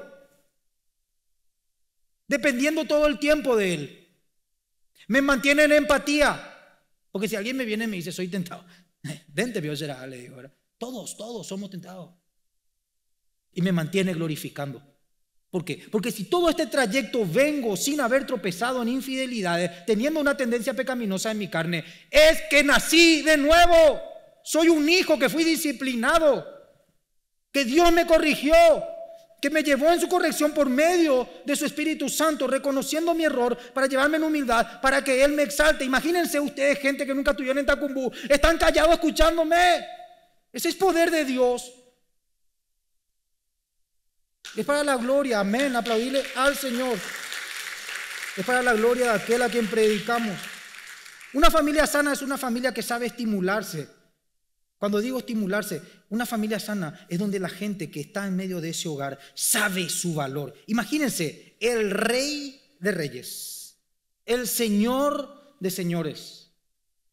[SPEAKER 1] dependiendo todo el tiempo de Él. Me mantiene en empatía, porque si alguien me viene y me dice, soy tentado, vente, Dios será, le digo, todos, todos somos tentados. Y me mantiene glorificando. ¿Por qué? Porque si todo este trayecto vengo sin haber tropezado en infidelidades, teniendo una tendencia pecaminosa en mi carne, es que nací de nuevo. Soy un hijo que fui disciplinado, que Dios me corrigió, que me llevó en su corrección por medio de su Espíritu Santo, reconociendo mi error para llevarme en humildad, para que Él me exalte. Imagínense ustedes, gente que nunca estuvieron en Tacumbú, están callados escuchándome. Ese es poder de Dios. Es para la gloria, amén, aplaudirle al Señor. Es para la gloria de aquel a quien predicamos. Una familia sana es una familia que sabe estimularse. Cuando digo estimularse, una familia sana es donde la gente que está en medio de ese hogar sabe su valor. Imagínense, el rey de reyes, el señor de señores,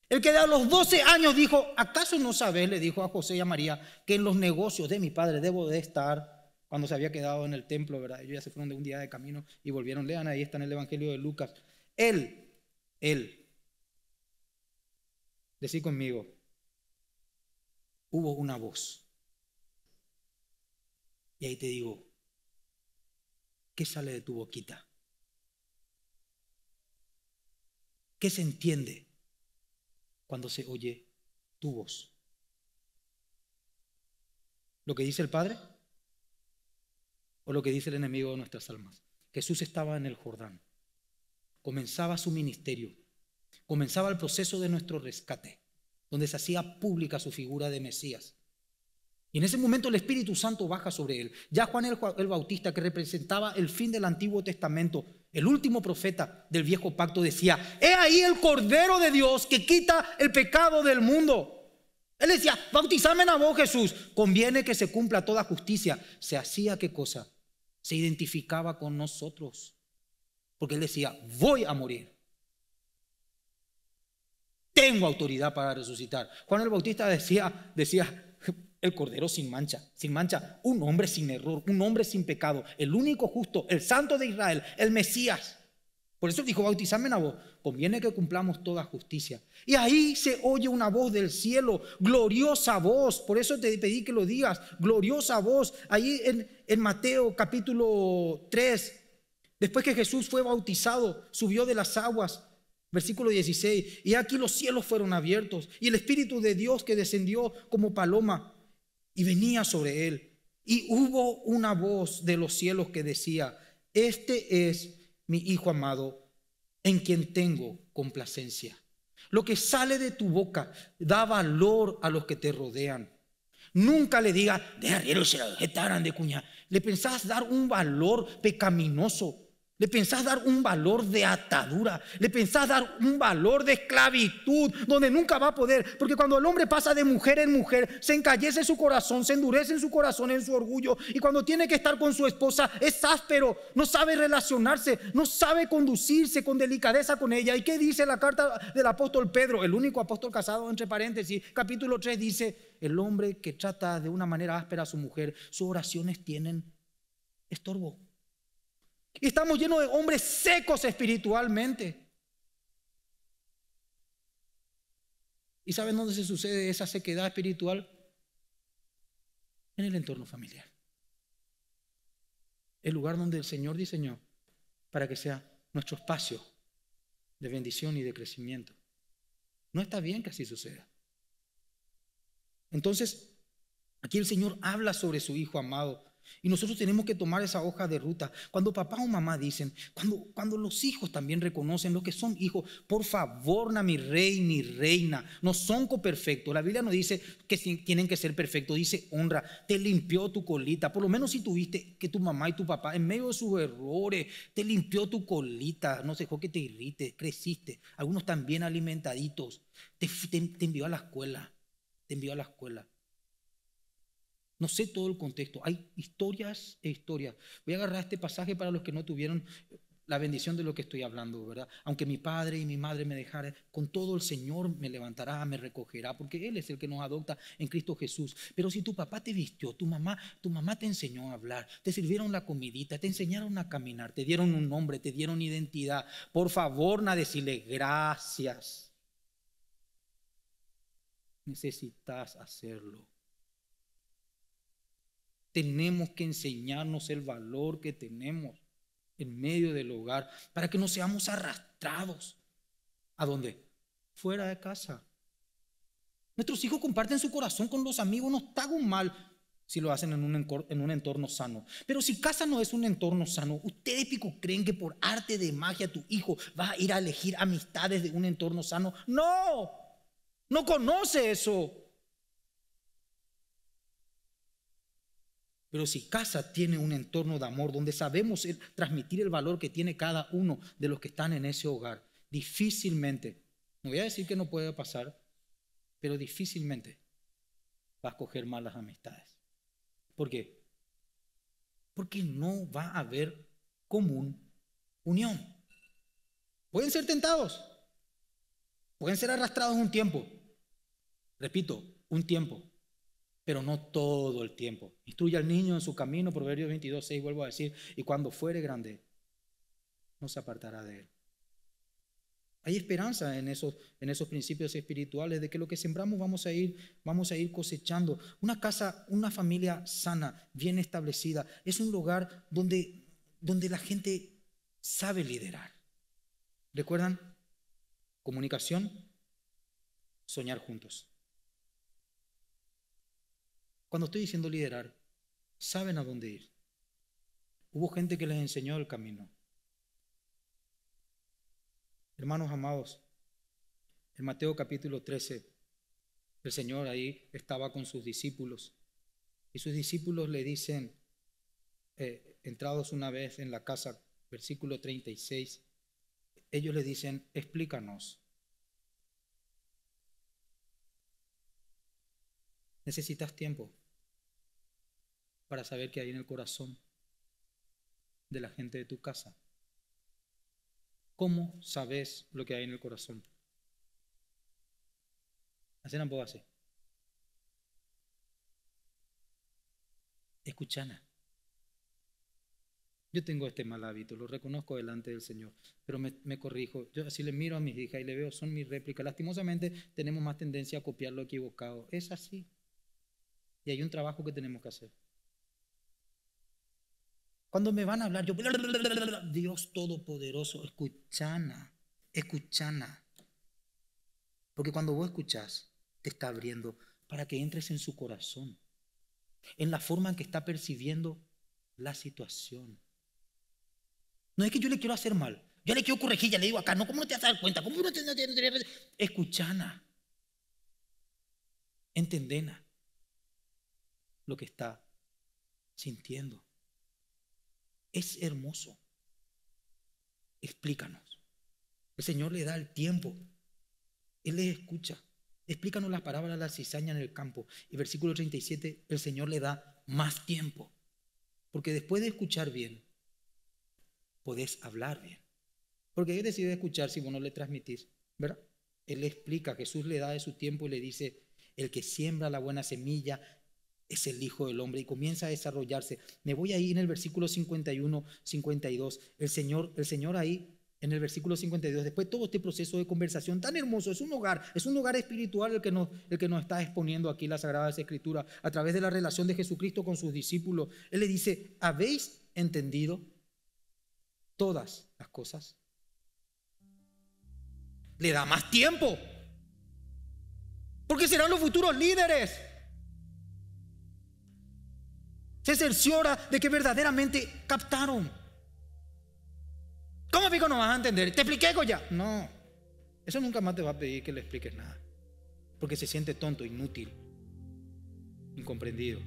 [SPEAKER 1] el que a los 12 años dijo, ¿acaso no sabes? Le dijo a José y a María que en los negocios de mi padre debo de estar cuando se había quedado en el templo, ¿verdad? Ellos ya se fueron de un día de camino y volvieron. Lean, ahí está en el Evangelio de Lucas. Él, él, decí conmigo, hubo una voz. Y ahí te digo, ¿qué sale de tu boquita? ¿Qué se entiende cuando se oye tu voz? ¿Lo que dice el Padre? o lo que dice el enemigo de nuestras almas. Jesús estaba en el Jordán, comenzaba su ministerio, comenzaba el proceso de nuestro rescate, donde se hacía pública su figura de Mesías. Y en ese momento el Espíritu Santo baja sobre él. Ya Juan el, Bautista, que representaba el fin del Antiguo Testamento, el último profeta del viejo pacto, decía, he ahí el Cordero de Dios que quita el pecado del mundo. Él decía, bautizame a vos Jesús, conviene que se cumpla toda justicia. ¿Se hacía qué cosa? se identificaba con nosotros, porque él decía, voy a morir. Tengo autoridad para resucitar. Juan el Bautista decía, decía, el cordero sin mancha, sin mancha, un hombre sin error, un hombre sin pecado, el único justo, el santo de Israel, el Mesías. Por eso dijo, bautízame en voz. Conviene que cumplamos toda justicia. Y ahí se oye una voz del cielo, gloriosa voz. Por eso te pedí que lo digas, gloriosa voz. Ahí en, en Mateo capítulo 3, después que Jesús fue bautizado, subió de las aguas. Versículo 16, y aquí los cielos fueron abiertos, y el Espíritu de Dios que descendió como paloma y venía sobre él. Y hubo una voz de los cielos que decía, este es mi Hijo amado, en quien tengo complacencia. Lo que sale de tu boca da valor a los que te rodean. Nunca le digas, de cuña. Le pensás dar un valor pecaminoso ¿Le pensás dar un valor de atadura? ¿Le pensás dar un valor de esclavitud donde nunca va a poder? Porque cuando el hombre pasa de mujer en mujer, se encallece su corazón, se endurece en su corazón, en su orgullo. Y cuando tiene que estar con su esposa, es áspero, no sabe relacionarse, no sabe conducirse con delicadeza con ella. ¿Y qué dice la carta del apóstol Pedro, el único apóstol casado, entre paréntesis? Capítulo 3 dice, el hombre que trata de una manera áspera a su mujer, sus oraciones tienen estorbo y Estamos llenos de hombres secos espiritualmente. ¿Y saben dónde se sucede esa sequedad espiritual? En el entorno familiar. El lugar donde el Señor diseñó para que sea nuestro espacio de bendición y de crecimiento. No está bien que así suceda. Entonces, aquí el Señor habla sobre su Hijo amado y nosotros tenemos que tomar esa hoja de ruta. Cuando papá o mamá dicen, cuando, cuando los hijos también reconocen los que son hijos, por favor, na mi rey, mi reina, no son coperfectos La Biblia no dice que tienen que ser perfectos, dice honra, te limpió tu colita. Por lo menos si tuviste que tu mamá y tu papá, en medio de sus errores, te limpió tu colita, no se dejó que te irrite, creciste. Algunos también alimentaditos, te envió a la escuela, te envió a la escuela. No sé todo el contexto. Hay historias e historias. Voy a agarrar este pasaje para los que no tuvieron la bendición de lo que estoy hablando, ¿verdad? Aunque mi padre y mi madre me dejaran, con todo el Señor me levantará, me recogerá, porque Él es el que nos adopta en Cristo Jesús. Pero si tu papá te vistió, tu mamá, tu mamá te enseñó a hablar, te sirvieron la comidita, te enseñaron a caminar, te dieron un nombre, te dieron identidad, por favor, nada decirle gracias. Necesitas hacerlo. Tenemos que enseñarnos el valor que tenemos en medio del hogar para que no seamos arrastrados. ¿A dónde? Fuera de casa. Nuestros hijos comparten su corazón con los amigos, no está un mal si lo hacen en un, en un entorno sano. Pero si casa no es un entorno sano, ustedes pico creen que por arte de magia tu hijo va a ir a elegir amistades de un entorno sano. No, no conoce eso. Pero si casa tiene un entorno de amor donde sabemos transmitir el valor que tiene cada uno de los que están en ese hogar, difícilmente, no voy a decir que no puede pasar, pero difícilmente va a escoger malas amistades. ¿Por qué? Porque no va a haber común unión. Pueden ser tentados, pueden ser arrastrados un tiempo, repito, un tiempo, pero no todo el tiempo. Instruye al niño en su camino, Proverbios 22, 6, vuelvo a decir, y cuando fuere grande, no se apartará de él. Hay esperanza en esos, en esos principios espirituales de que lo que sembramos vamos a ir, vamos a ir cosechando. Una casa, una familia sana, bien establecida, es un lugar donde, donde la gente sabe liderar. ¿Recuerdan? Comunicación, soñar juntos. Cuando estoy diciendo liderar, saben a dónde ir. Hubo gente que les enseñó el camino. Hermanos amados, en Mateo capítulo 13, el Señor ahí estaba con sus discípulos y sus discípulos le dicen, eh, entrados una vez en la casa, versículo 36, ellos le dicen, explícanos. Necesitas tiempo para saber qué hay en el corazón de la gente de tu casa. ¿Cómo sabes lo que hay en el corazón? Así no puedo hacer. Escuchana. Yo tengo este mal hábito, lo reconozco delante del Señor, pero me, corrijo. Yo así le miro a mis hijas y le veo, son mis réplicas. Lastimosamente tenemos más tendencia a copiar lo equivocado. Es así. Y hay un trabajo que tenemos que hacer. Cuando me van a hablar, yo, Dios Todopoderoso, escuchana, escuchana. Porque cuando vos escuchás, te está abriendo para que entres en su corazón, en la forma en que está percibiendo la situación. No es que yo le quiero hacer mal, yo le quiero corregir, ya le digo acá, no, ¿cómo no te vas a dar cuenta? ¿Cómo no te, Escuchana, entendena lo que está sintiendo es hermoso. Explícanos. El Señor le da el tiempo. Él le escucha. Explícanos las palabras de la cizaña en el campo. Y versículo 37, el Señor le da más tiempo. Porque después de escuchar bien, podés hablar bien. Porque Él decide escuchar si vos no le transmitís, ¿verdad? Él le explica, Jesús le da de su tiempo y le dice, el que siembra la buena semilla es el Hijo del Hombre y comienza a desarrollarse. Me voy ahí en el versículo 51, 52. El Señor, el Señor ahí en el versículo 52, después todo este proceso de conversación tan hermoso, es un hogar, es un hogar espiritual el que, nos, el que nos está exponiendo aquí las Sagradas Escrituras, a través de la relación de Jesucristo con sus discípulos. Él le dice, ¿habéis entendido todas las cosas? Le da más tiempo, porque serán los futuros líderes. Se cerciora de que verdaderamente captaron. ¿Cómo pico no vas a entender? Te expliqué, ya. No, eso nunca más te va a pedir que le expliques nada. Porque se siente tonto, inútil, incomprendido.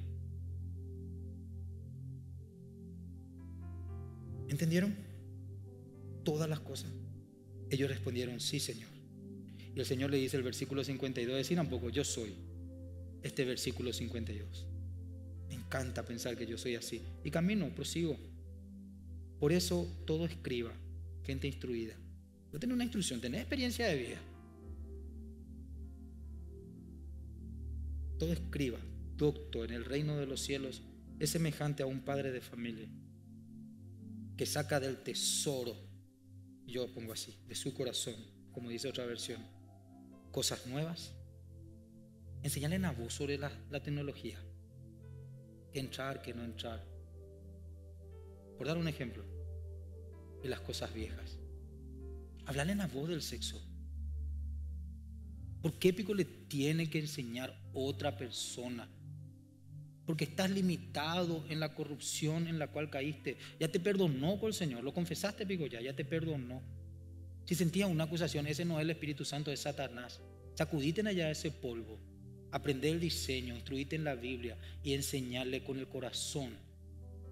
[SPEAKER 1] ¿Entendieron? Todas las cosas. Ellos respondieron, sí, Señor. Y el Señor le dice el versículo 52, decir tampoco, yo soy. Este versículo 52. Canta pensar que yo soy así. Y camino, prosigo. Por eso todo escriba, gente instruida. No tiene una instrucción, Tiene experiencia de vida. Todo escriba, docto en el reino de los cielos, es semejante a un padre de familia que saca del tesoro, yo pongo así, de su corazón, como dice otra versión, cosas nuevas. Enseñale a vos sobre la tecnología. Que entrar, que no entrar. Por dar un ejemplo de las cosas viejas. Hablar en la voz del sexo. ¿Por qué Pico le tiene que enseñar otra persona? Porque estás limitado en la corrupción en la cual caíste. Ya te perdonó con el Señor. Lo confesaste, Pico, ya, ya te perdonó. Si sentías una acusación, ese no es el Espíritu Santo, es Satanás. Sacuditen allá ese polvo aprender el diseño, instruirte en la Biblia y enseñarle con el corazón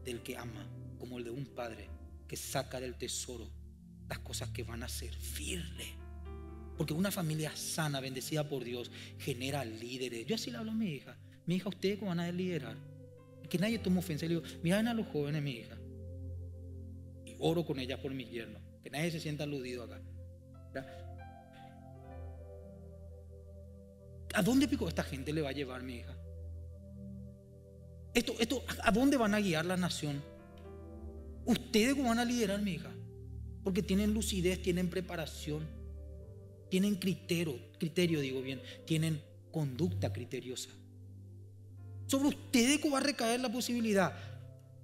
[SPEAKER 1] del que ama, como el de un padre que saca del tesoro las cosas que van a servirle. Porque una familia sana, bendecida por Dios, genera líderes. Yo así le hablo a mi hija. Mi hija, ustedes cómo van a liderar. Que nadie tome ofensa. Le digo, miren a los jóvenes, mi hija. Y oro con ella por mis yernos. Que nadie se sienta aludido acá. ¿A dónde pico esta gente le va a llevar mi hija? Esto, esto, ¿A dónde van a guiar la nación? Ustedes cómo van a liderar mi hija. Porque tienen lucidez, tienen preparación, tienen criterio, criterio digo bien, tienen conducta criteriosa. Sobre ustedes cómo va a recaer la posibilidad.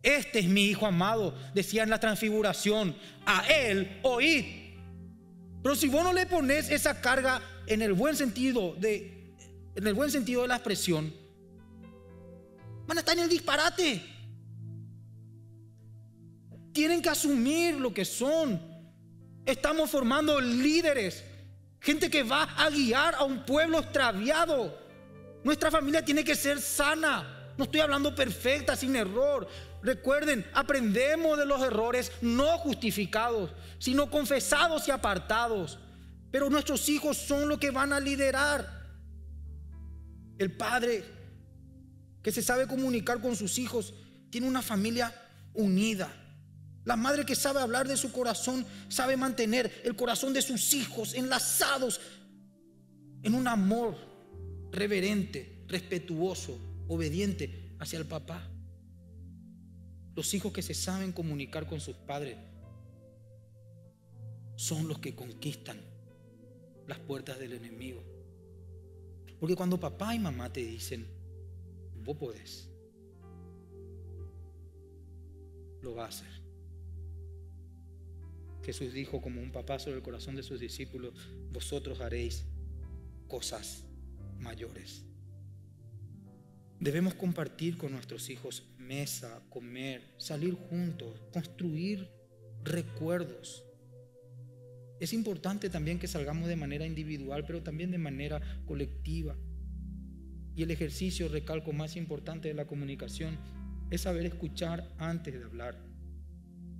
[SPEAKER 1] Este es mi hijo amado, decía en la transfiguración, a él oíd. Pero si vos no le pones esa carga en el buen sentido de en el buen sentido de la expresión, van a estar en el disparate. Tienen que asumir lo que son. Estamos formando líderes, gente que va a guiar a un pueblo extraviado. Nuestra familia tiene que ser sana. No estoy hablando perfecta, sin error. Recuerden, aprendemos de los errores no justificados, sino confesados y apartados. Pero nuestros hijos son los que van a liderar. El padre que se sabe comunicar con sus hijos tiene una familia unida. La madre que sabe hablar de su corazón sabe mantener el corazón de sus hijos enlazados en un amor reverente, respetuoso, obediente hacia el papá. Los hijos que se saben comunicar con sus padres son los que conquistan las puertas del enemigo. Porque cuando papá y mamá te dicen, vos podés, lo vas a hacer. Jesús dijo como un papá sobre el corazón de sus discípulos, vosotros haréis cosas mayores. Debemos compartir con nuestros hijos mesa, comer, salir juntos, construir recuerdos. Es importante también que salgamos de manera individual, pero también de manera colectiva. Y el ejercicio, recalco, más importante de la comunicación es saber escuchar antes de hablar.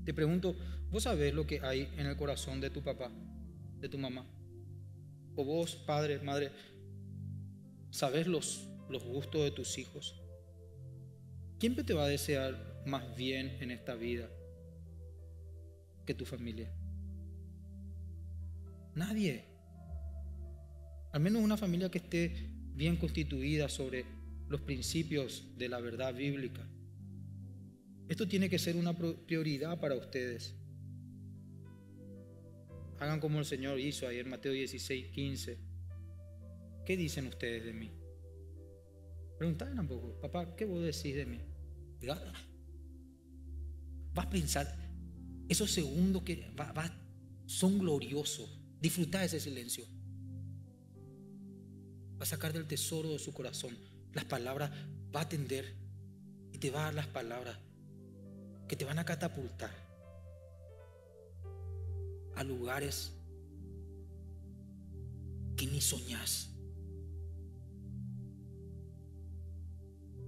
[SPEAKER 1] Te pregunto, ¿vos sabés lo que hay en el corazón de tu papá, de tu mamá? O vos, padre, madre, ¿sabés los, los gustos de tus hijos? ¿Quién te va a desear más bien en esta vida que tu familia? Nadie. Al menos una familia que esté bien constituida sobre los principios de la verdad bíblica. Esto tiene que ser una prioridad para ustedes. Hagan como el Señor hizo ayer, Mateo 16, 15. ¿Qué dicen ustedes de mí? Preguntad un poco, papá, ¿qué vos decís de mí? Vas a pensar, esos segundos que son gloriosos. Disfruta ese silencio. Va a sacar del tesoro de su corazón las palabras, va a atender y te va a dar las palabras que te van a catapultar a lugares que ni soñás.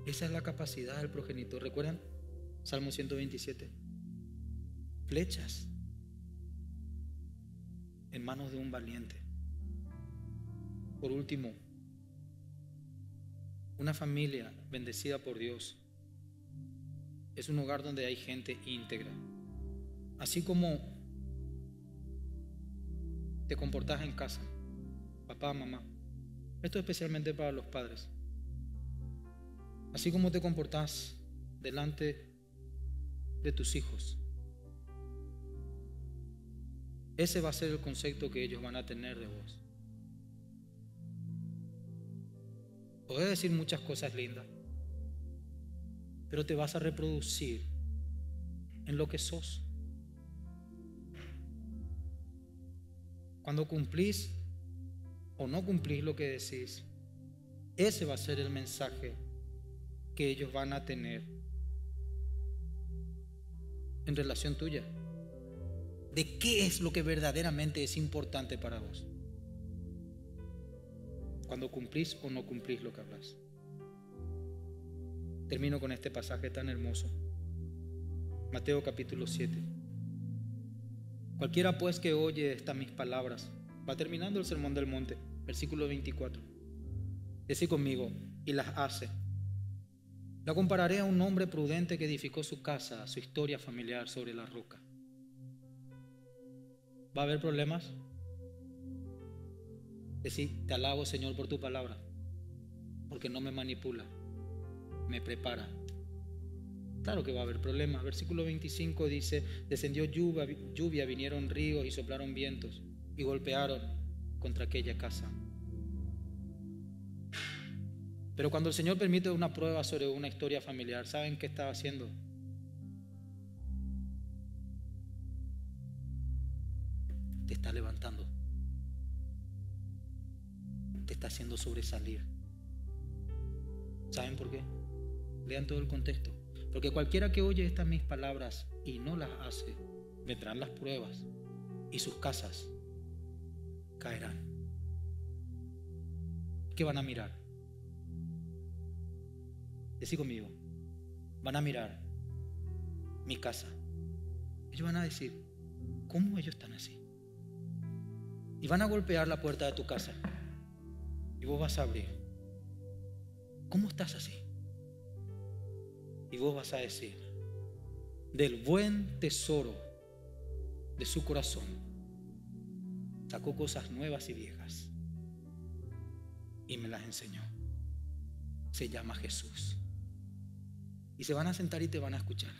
[SPEAKER 1] Esa es la capacidad del progenitor. ¿Recuerdan? Salmo 127. Flechas en manos de un valiente. Por último, una familia bendecida por Dios es un hogar donde hay gente íntegra. Así como te comportas en casa, papá, mamá. Esto especialmente para los padres. Así como te comportas delante de tus hijos, ese va a ser el concepto que ellos van a tener de vos. Podés decir muchas cosas lindas, pero te vas a reproducir en lo que sos. Cuando cumplís o no cumplís lo que decís, ese va a ser el mensaje que ellos van a tener en relación tuya de qué es lo que verdaderamente es importante para vos. Cuando cumplís o no cumplís lo que hablas. Termino con este pasaje tan hermoso. Mateo capítulo 7. Cualquiera pues que oye estas mis palabras, va terminando el sermón del monte, versículo 24. Decí conmigo, y las hace. La compararé a un hombre prudente que edificó su casa, su historia familiar sobre la roca. ¿Va a haber problemas? Decir, te alabo Señor por tu palabra, porque no me manipula, me prepara. Claro que va a haber problemas. Versículo 25 dice, descendió lluvia, lluvia vinieron ríos y soplaron vientos y golpearon contra aquella casa. Pero cuando el Señor permite una prueba sobre una historia familiar, ¿saben qué estaba haciendo? está levantando. Te está haciendo sobresalir. ¿Saben por qué? Lean todo el contexto. Porque cualquiera que oye estas mis palabras y no las hace, vendrán las pruebas y sus casas caerán. ¿Qué van a mirar? Decí conmigo, van a mirar mi casa. Ellos van a decir, ¿cómo ellos están así? Y van a golpear la puerta de tu casa. Y vos vas a abrir. ¿Cómo estás así? Y vos vas a decir, del buen tesoro de su corazón, sacó cosas nuevas y viejas y me las enseñó. Se llama Jesús. Y se van a sentar y te van a escuchar.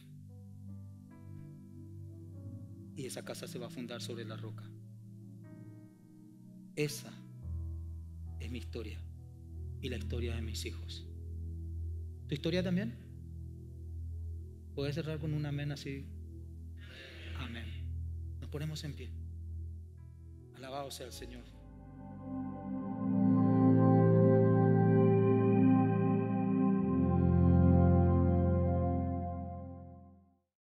[SPEAKER 1] Y esa casa se va a fundar sobre la roca. Esa es mi historia y la historia de mis hijos. ¿Tu historia también? ¿Puedes cerrar con un amén así? Amén. Nos ponemos en pie. Alabado sea el Señor.